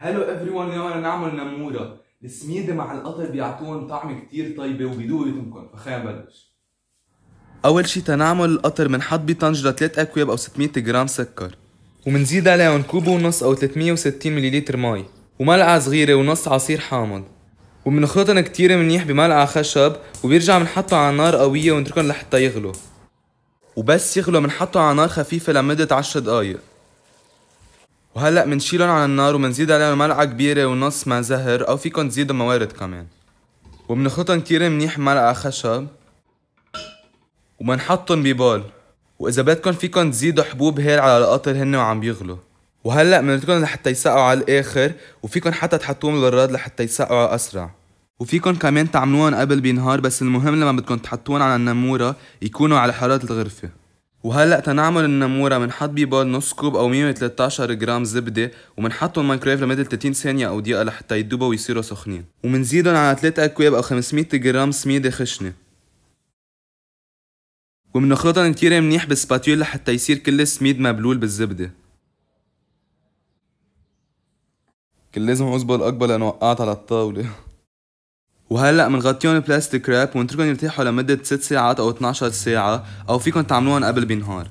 هلو ايفري ون يلا نعمل نموره السميده مع القطر بيعطون طعم كتير طيبه وبيدوب يتمكن فخلينا نبلش اول شي تنعمل القطر بنحط بطنجره 3 اكواب او 600 جرام سكر ومنزيد عليهم كوب ونص او 360 مليلتر مي وملعقه صغيره ونص عصير حامض وبنخلطهم كتير منيح بملعقه خشب وبيرجع بنحطهم على نار قويه ونتركهم لحتى يغلوا وبس يغلوا بنحطهم على نار خفيفه لمده 10 دقايق وهلا منشيلهم على النار ومنزيد عليهم ملعقة كبيرة ونص مع زهر أو فيكن تزيدوا موارد كمان وبنخلطهم كتير منيح ملعقة خشب وبنحطهم ببول وإذا بدكن فيكن تزيدوا حبوب هيل على القطر هن وعم بيغلوا وهلا بنتركهم لحتى يسقعوا على الآخر وفيكن حتى تحطوهم بالبراد لحتى يسقعوا أسرع وفيكن كمان تعملوهم قبل بنهار بس المهم لما بدكن تحطوهم على النمورة يكونوا على حرارة الغرفة وهلا تنعمل النموره بنحط ببول نص كوب او 113 جرام زبده وبنحطهم مايكرويف لمده 30 ثانيه او دقيقه لحتى يدوبوا ويصيروا سخنين وبنزيدهم على 3 اكواب او 500 جرام سميده خشنه وبنخلطهم كتير منيح بالسباتيول لحتى يصير كل السميد مبلول بالزبده كان لازم اصبر اكبر لانه وقعت على الطاوله وهلا بنغطيهم بلاستيك راب ونتركهم يرتاحوا لمدة 6 ساعات أو 12 ساعة أو فيكم تعملوهم قبل بنهار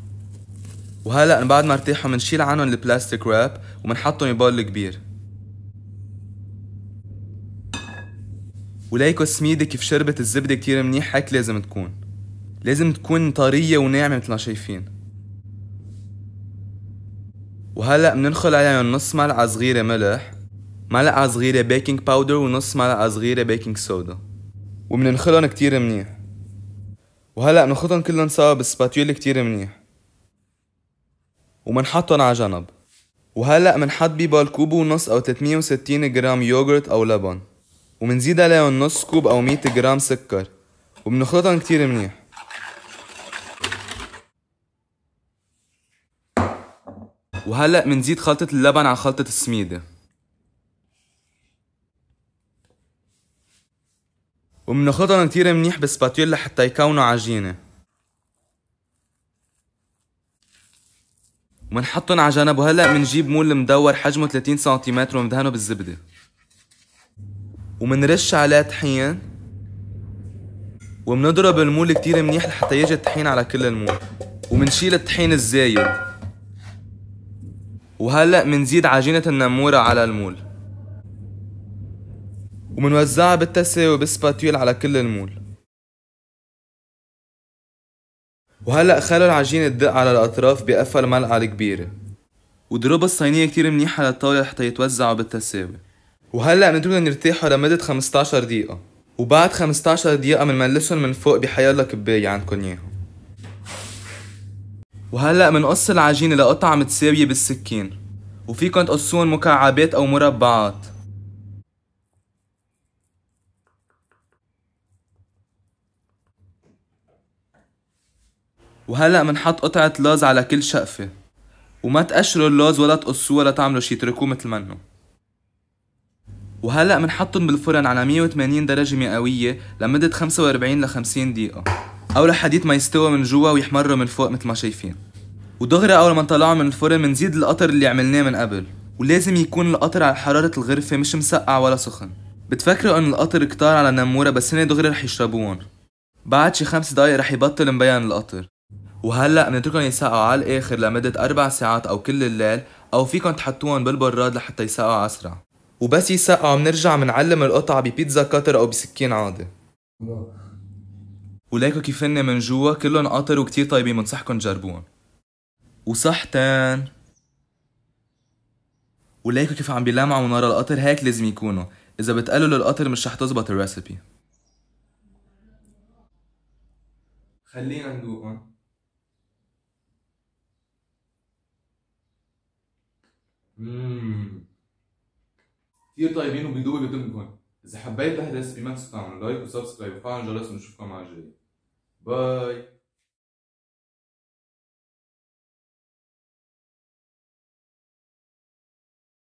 وهلا بعد ما ارتاحوا بنشيل عنهم البلاستيك راب وبنحطهم ببول كبير وليكو السميدة كيف شربت الزبدة كتير منيح هيك لازم تكون لازم تكون طرية وناعمة مثل ما شايفين وهلا بننخل عليهم نص ملعقة صغيرة ملح ملعقة صغيرة بيكنج باودر ونص ملعقة صغيرة بيكنج سودا وبننخلهم كتير منيح وهلأ نخلطن كلهم سوا بالسباتيولة كتير منيح ومنحطن على جنب وهلأ منحط ببال كوب ونص أو 360 جرام يوغرت أو لبن ومنزيد عليهم نص كوب أو 100 جرام سكر وبنخلطهم كتير منيح وهلأ منزيد خلطة اللبن على خلطة السميدة ومناخدهم كتير منيح بسباتيولا حتى يكونوا عجينة ومنحطهم على جنب وهلا منجيب مول مدور حجمه 30 سنتيمتر ومدهنه بالزبدة ومنرش عليه طحين ومنضرب المول كتير منيح لحتى يجي الطحين على كل المول ومنشيل الطحين الزايد وهلأ منزيد عجينة النمورة على المول ومنوزعها بالتساوي وبسباتيول على كل المول وهلأ خلوا العجينة تدق على الأطراف بقفا الملقعة الكبيرة وضربوا الصينية كتير منيحة على الطاولة حتى يتوزعوا بالتساوي وهلأ بنتركهم يرتاحوا لمدة 15 دقيقة وبعد 15 دقيقة بنملسهم من فوق بحيالله كباية عندكن يعني ياهم وهلأ بنقص العجينة لقطع متساوية بالسكين وفيكن تقصون مكعبات أو مربعات وهلا منحط قطعة لوز على كل شقفة وما تقشروا اللوز ولا تقصوه ولا تعملوا شي اتركوه مثل منه وهلا منحطهم بالفرن على 180 درجة مئوية لمدة 45 ل 50 دقيقة أو لحديت ما يستوى من جوا ويحمروا من فوق مثل ما شايفين ودغري أول ما نطلعهم من الفرن بنزيد القطر اللي عملناه من قبل ولازم يكون القطر على حرارة الغرفة مش مسقع ولا سخن بتفكروا إن القطر كتار على نمورة بس هن دغري رح يشربوهم بعد شي خمس دقايق رح يبطل مبين القطر وهلا بنتركهم يسقعوا على الاخر لمده اربع ساعات او كل الليل او فيكم تحطوهم بالبراد لحتى يسقعوا اسرع وبس يسقعوا بنرجع بنعلم القطعه ببيتزا كتر او بسكين عادي وليكو هن من جوا كلهم قطر وكتير طيبين بنصحكم تجربوهم وصحتان وليكو كيف عم بيلمعوا من ورا القطر هيك لازم يكونوا اذا بتقللوا القطر مش رح تزبط الريسبي خلينا ندوقهم مم. كتير طيبين وبيدوبوا بيتمكن إذا حبيت الأحداث بيمكن تعملوا لايك وسبسكرايب وفعلوا الجرس ونشوفكم مع الجاي باي